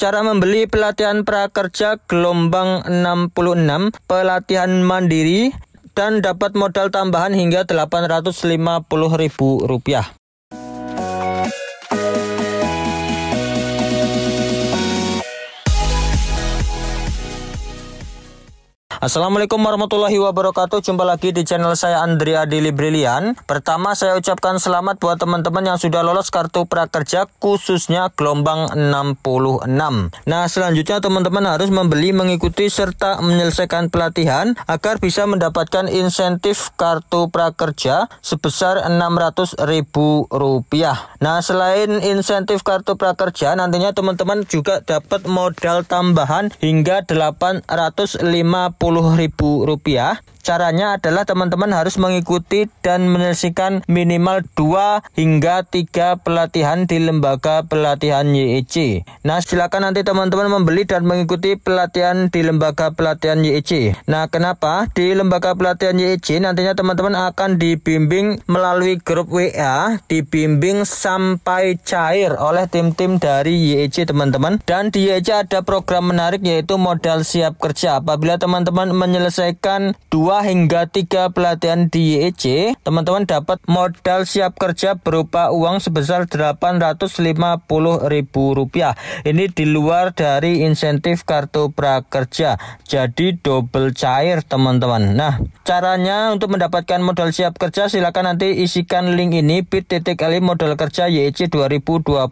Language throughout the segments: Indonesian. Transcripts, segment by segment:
Cara membeli pelatihan prakerja gelombang 66, pelatihan mandiri, dan dapat modal tambahan hingga Rp850.000. Assalamualaikum warahmatullahi wabarakatuh. Jumpa lagi di channel saya Andri Adili Brilian. Pertama saya ucapkan selamat buat teman-teman yang sudah lolos kartu prakerja khususnya gelombang 66. Nah, selanjutnya teman-teman harus membeli, mengikuti serta menyelesaikan pelatihan agar bisa mendapatkan insentif kartu prakerja sebesar rp rupiah. Nah, selain insentif kartu prakerja, nantinya teman-teman juga dapat modal tambahan hingga 850 ribu rupiah Caranya adalah teman-teman harus mengikuti dan menyelesaikan minimal 2 hingga 3 pelatihan di lembaga pelatihan YIC. Nah, silakan nanti teman-teman membeli dan mengikuti pelatihan di lembaga pelatihan YIC. Nah, kenapa? Di lembaga pelatihan YIC nantinya teman-teman akan dibimbing melalui grup WA, dibimbing sampai cair oleh tim-tim dari YIC teman-teman. Dan di YIC ada program menarik yaitu modal siap kerja. Apabila teman-teman menyelesaikan dua 2 hingga 3 pelatihan di YEC, teman-teman dapat modal siap kerja berupa uang sebesar Rp850.000. Ini di luar dari insentif kartu prakerja. Jadi double cair teman-teman. Nah, caranya untuk mendapatkan modal siap kerja silakan nanti isikan link ini bit.ly modal kerja YEC 2024.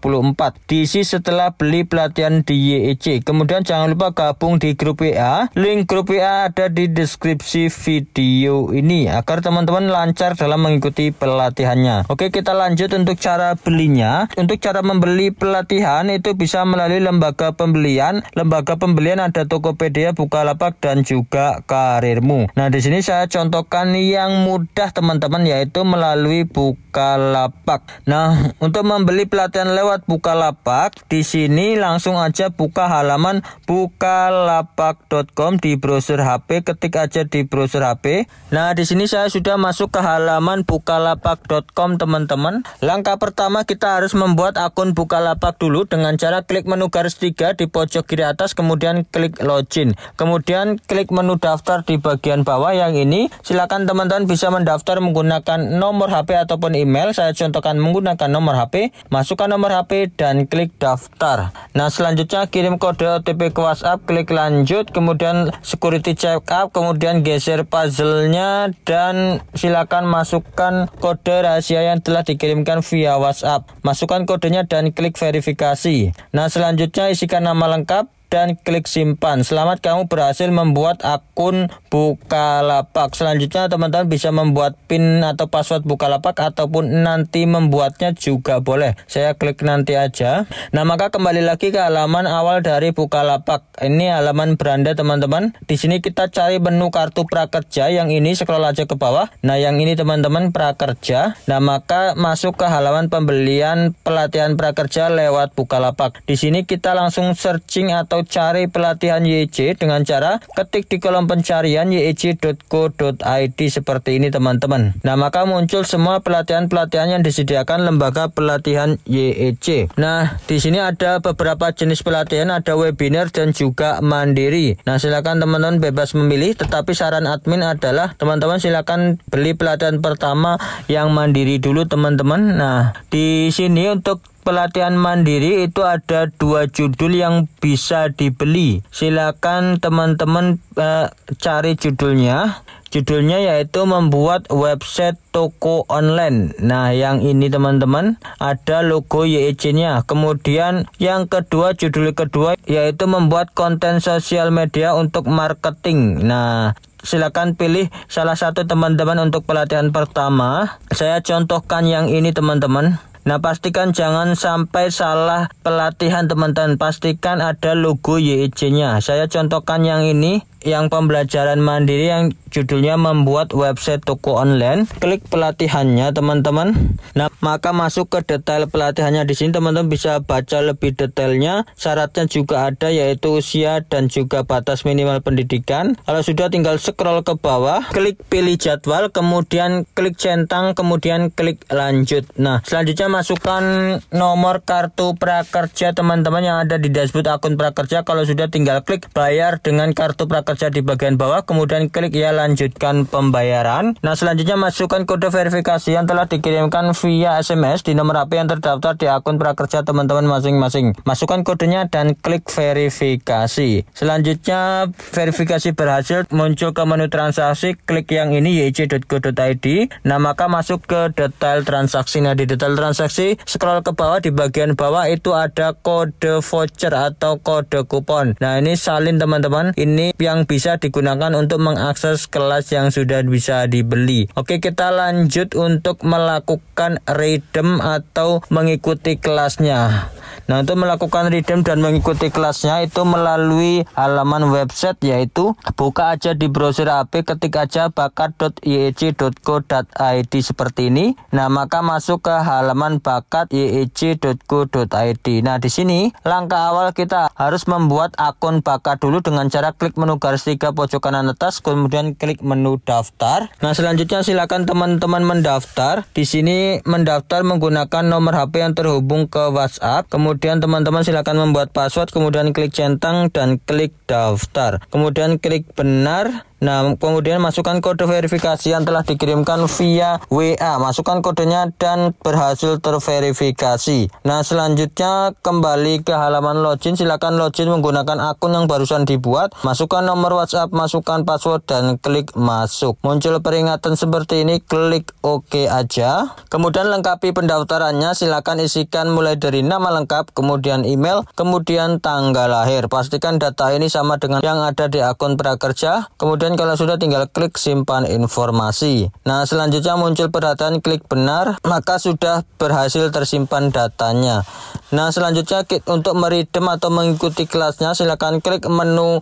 Diisi setelah beli pelatihan di YEC. Kemudian jangan lupa gabung di grup WA. Link grup WA ada di deskripsi video ini agar teman-teman lancar dalam mengikuti pelatihannya. Oke, kita lanjut untuk cara belinya. Untuk cara membeli pelatihan itu bisa melalui lembaga pembelian. Lembaga pembelian ada Tokopedia, Bukalapak dan juga Karirmu. Nah, di sini saya contohkan yang mudah teman-teman yaitu melalui Bukalapak. Nah, untuk membeli pelatihan lewat Bukalapak, di sini langsung aja buka halaman bukalapak.com di browser HP, ketik aja di browser HP. Nah, di sini saya sudah masuk ke halaman bukalapak.com teman-teman. Langkah pertama kita harus membuat akun Bukalapak dulu dengan cara klik menu garis tiga di pojok kiri atas kemudian klik login. Kemudian klik menu daftar di bagian bawah yang ini. Silakan teman-teman bisa mendaftar menggunakan nomor HP ataupun email. Saya contohkan menggunakan nomor HP. Masukkan nomor HP dan klik daftar. Nah, selanjutnya kirim kode OTP ke WhatsApp, klik lanjut, kemudian security check up, kemudian geser puzzle-nya dan silakan masukkan kode rahasia yang telah dikirimkan via WhatsApp. Masukkan kodenya dan klik verifikasi. Nah, selanjutnya isikan nama lengkap, dan klik simpan. Selamat kamu berhasil membuat akun Bukalapak. Selanjutnya teman-teman bisa membuat PIN atau password Bukalapak ataupun nanti membuatnya juga boleh. Saya klik nanti aja. Nah, maka kembali lagi ke halaman awal dari Bukalapak. Ini halaman beranda teman-teman. Di sini kita cari menu kartu prakerja yang ini scroll aja ke bawah. Nah, yang ini teman-teman prakerja. Nah, maka masuk ke halaman pembelian pelatihan prakerja lewat Bukalapak. Di sini kita langsung searching atau atau cari pelatihan YEC dengan cara ketik di kolom pencarian yec.co.id seperti ini teman-teman. Nah maka muncul semua pelatihan-pelatihan yang disediakan lembaga pelatihan YEC. Nah di sini ada beberapa jenis pelatihan, ada webinar dan juga mandiri. Nah silakan teman-teman bebas memilih, tetapi saran admin adalah teman-teman silakan beli pelatihan pertama yang mandiri dulu teman-teman. Nah di sini untuk pelatihan mandiri itu ada dua judul yang bisa dibeli. Silakan teman-teman eh, cari judulnya. Judulnya yaitu membuat website toko online. Nah, yang ini teman-teman ada logo YEC-nya. Kemudian yang kedua judul kedua yaitu membuat konten sosial media untuk marketing. Nah, silakan pilih salah satu teman-teman untuk pelatihan pertama. Saya contohkan yang ini teman-teman. Nah pastikan jangan sampai salah pelatihan teman-teman. Pastikan ada logo YIC-nya. E Saya contohkan yang ini, yang pembelajaran mandiri yang judulnya membuat website toko online. Klik pelatihannya teman-teman. Nah, maka masuk ke detail pelatihannya di sini teman-teman bisa baca lebih detailnya. Syaratnya juga ada yaitu usia dan juga batas minimal pendidikan. Kalau sudah tinggal scroll ke bawah, klik pilih jadwal, kemudian klik centang, kemudian klik lanjut. Nah, selanjutnya masukkan nomor kartu prakerja teman-teman yang ada di dashboard akun prakerja. Kalau sudah tinggal klik bayar dengan kartu prakerja di bagian bawah, kemudian klik ya lanjutkan pembayaran. Nah, selanjutnya masukkan kode verifikasi yang telah dikirimkan via SMS di nomor HP yang terdaftar di akun prakerja teman-teman masing-masing. Masukkan kodenya dan klik verifikasi. Selanjutnya, verifikasi berhasil muncul ke menu transaksi, klik yang ini yc.go.id. Nah, maka masuk ke detail transaksi. Nah, di detail transaksi, scroll ke bawah di bagian bawah itu ada kode voucher atau kode kupon. Nah, ini salin teman-teman. Ini yang bisa digunakan untuk mengakses kelas yang sudah bisa dibeli. Oke, kita lanjut untuk melakukan redeem atau mengikuti kelasnya. Nah, untuk melakukan redeem dan mengikuti kelasnya itu melalui halaman website yaitu buka aja di browser HP ketik aja bakat.yec.co.id seperti ini. Nah, maka masuk ke halaman bakat.yec.co.id. Nah, di sini langkah awal kita harus membuat akun bakat dulu dengan cara klik menu garis tiga pojok kanan atas kemudian klik menu daftar. Nah, selanjutnya silakan teman-teman mendaftar. Di sini mendaftar menggunakan nomor HP yang terhubung ke WhatsApp. Kemudian Kemudian teman-teman silakan membuat password, kemudian klik centang dan klik daftar. Kemudian klik benar Nah, kemudian masukkan kode verifikasi yang telah dikirimkan via WA. Masukkan kodenya dan berhasil terverifikasi. Nah, selanjutnya kembali ke halaman login. Silakan login menggunakan akun yang barusan dibuat. Masukkan nomor WhatsApp, masukkan password, dan klik masuk. Muncul peringatan seperti ini, klik OK aja. Kemudian lengkapi pendaftarannya. Silakan isikan mulai dari nama lengkap, kemudian email, kemudian tanggal lahir. Pastikan data ini sama dengan yang ada di akun prakerja. Kemudian Kemudian kalau sudah tinggal klik simpan informasi. Nah, selanjutnya muncul perhatian klik benar, maka sudah berhasil tersimpan datanya. Nah, selanjutnya untuk meridem atau mengikuti kelasnya silakan klik menu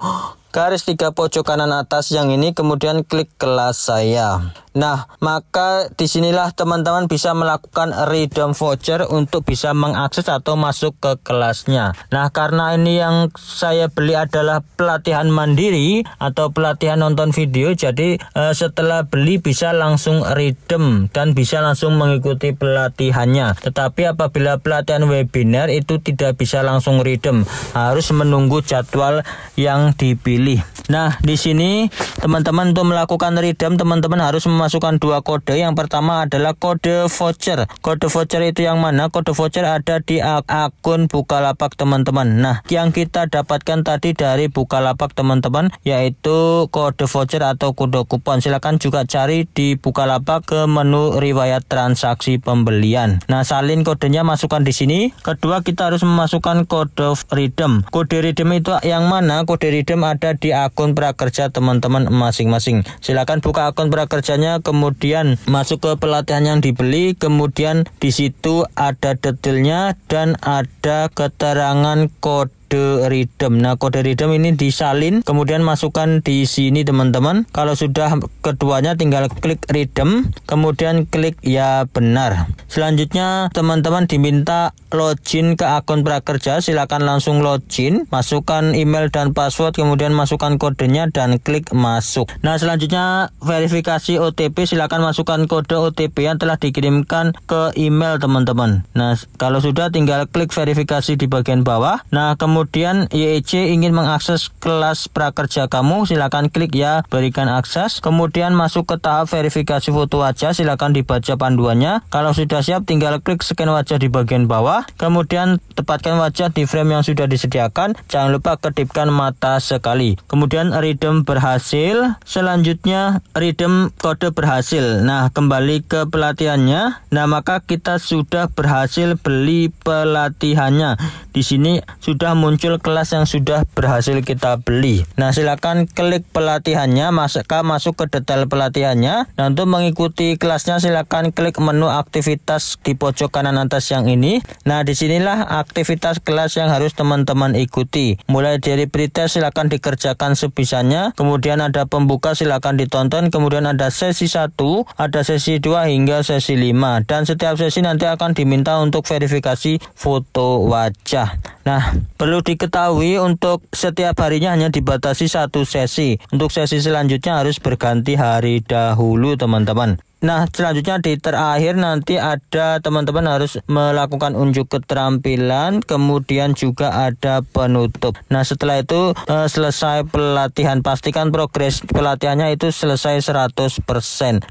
garis tiga pojok kanan atas yang ini kemudian klik kelas saya nah maka disinilah teman-teman bisa melakukan redeem voucher untuk bisa mengakses atau masuk ke kelasnya nah karena ini yang saya beli adalah pelatihan mandiri atau pelatihan nonton video jadi eh, setelah beli bisa langsung redeem dan bisa langsung mengikuti pelatihannya tetapi apabila pelatihan webinar itu tidak bisa langsung redeem harus menunggu jadwal yang dipilih pilih. Nah, di sini teman-teman untuk melakukan redeem teman-teman harus memasukkan dua kode. Yang pertama adalah kode voucher. Kode voucher itu yang mana? Kode voucher ada di ak akun Bukalapak teman-teman. Nah, yang kita dapatkan tadi dari Bukalapak teman-teman yaitu kode voucher atau kode kupon. Silakan juga cari di Bukalapak ke menu riwayat transaksi pembelian. Nah, salin kodenya masukkan di sini. Kedua kita harus memasukkan kode redeem. Kode redeem itu yang mana? Kode redeem ada di akun prakerja teman-teman masing-masing. Silakan buka akun prakerjanya, kemudian masuk ke pelatihan yang dibeli, kemudian di situ ada detailnya dan ada keterangan kode kode redeem. Nah, kode redeem ini disalin, kemudian masukkan di sini teman-teman. Kalau sudah keduanya tinggal klik redeem, kemudian klik ya benar. Selanjutnya teman-teman diminta login ke akun prakerja. Silakan langsung login, masukkan email dan password, kemudian masukkan kodenya dan klik masuk. Nah selanjutnya verifikasi OTP. Silakan masukkan kode OTP yang telah dikirimkan ke email teman-teman. Nah kalau sudah tinggal klik verifikasi di bagian bawah. Nah kemudian YEC ingin mengakses kelas prakerja kamu. Silakan klik ya berikan akses. Kemudian masuk ke tahap verifikasi foto wajah. Silakan dibaca panduannya. Kalau sudah siap, tinggal klik scan wajah di bagian bawah, kemudian tepatkan wajah di frame yang sudah disediakan. Jangan lupa kedipkan mata sekali. Kemudian redeem berhasil, selanjutnya redeem kode berhasil. Nah, kembali ke pelatihannya. Nah, maka kita sudah berhasil beli pelatihannya. Di sini sudah muncul kelas yang sudah berhasil kita beli. Nah, silakan klik pelatihannya, maka masuk ke detail pelatihannya. Nah, untuk mengikuti kelasnya silakan klik menu aktivitas atas di pojok kanan atas yang ini. Nah, disinilah aktivitas kelas yang harus teman-teman ikuti. Mulai dari pretest silakan dikerjakan sebisanya, kemudian ada pembuka silakan ditonton, kemudian ada sesi 1, ada sesi 2 hingga sesi 5 dan setiap sesi nanti akan diminta untuk verifikasi foto wajah. Nah, perlu diketahui untuk setiap harinya hanya dibatasi satu sesi. Untuk sesi selanjutnya harus berganti hari dahulu, teman-teman. Nah, selanjutnya di terakhir nanti ada teman-teman harus melakukan unjuk keterampilan, kemudian juga ada penutup. Nah, setelah itu eh, selesai pelatihan, pastikan progres pelatihannya itu selesai 100%.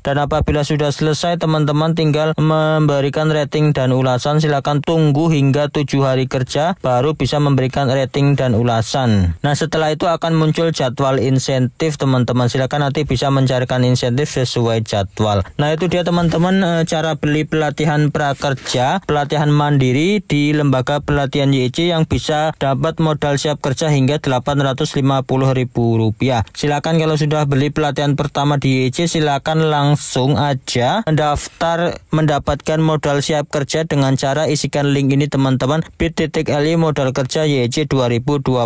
Dan apabila sudah selesai, teman-teman tinggal memberikan rating dan ulasan. Silakan tunggu hingga 7 hari kerja baru bisa memberikan rating dan ulasan. Nah, setelah itu akan muncul jadwal insentif, teman-teman. Silakan nanti bisa mencarikan insentif sesuai jadwal. Nah itu dia teman-teman eh, cara beli pelatihan prakerja, pelatihan mandiri di lembaga pelatihan YEC yang bisa dapat modal siap kerja hingga Rp850.000. Silakan kalau sudah beli pelatihan pertama di YEC silakan langsung aja mendaftar mendapatkan modal siap kerja dengan cara isikan link ini teman-teman bit.ly modal kerja YEC 2024.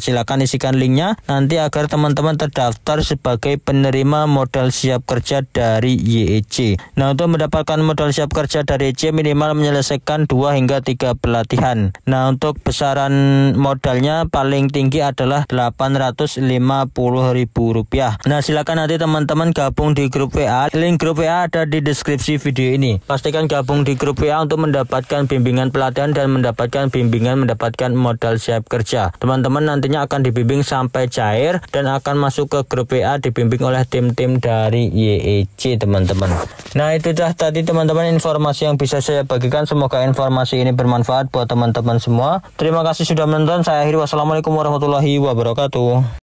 Silakan isikan linknya nanti agar teman-teman terdaftar sebagai penerima modal siap kerja dari YEC. EC. Nah, untuk mendapatkan modal siap kerja dari EC minimal menyelesaikan 2 hingga 3 pelatihan. Nah, untuk besaran modalnya paling tinggi adalah Rp850.000. Nah, silakan nanti teman-teman gabung di grup WA. Link grup WA ada di deskripsi video ini. Pastikan gabung di grup WA untuk mendapatkan bimbingan pelatihan dan mendapatkan bimbingan mendapatkan modal siap kerja. Teman-teman nantinya akan dibimbing sampai cair dan akan masuk ke grup WA dibimbing oleh tim-tim dari YEC, teman-teman teman-teman. Nah itu dah tadi teman-teman informasi yang bisa saya bagikan. Semoga informasi ini bermanfaat buat teman-teman semua. Terima kasih sudah menonton. Saya akhiri. Wassalamualaikum warahmatullahi wabarakatuh.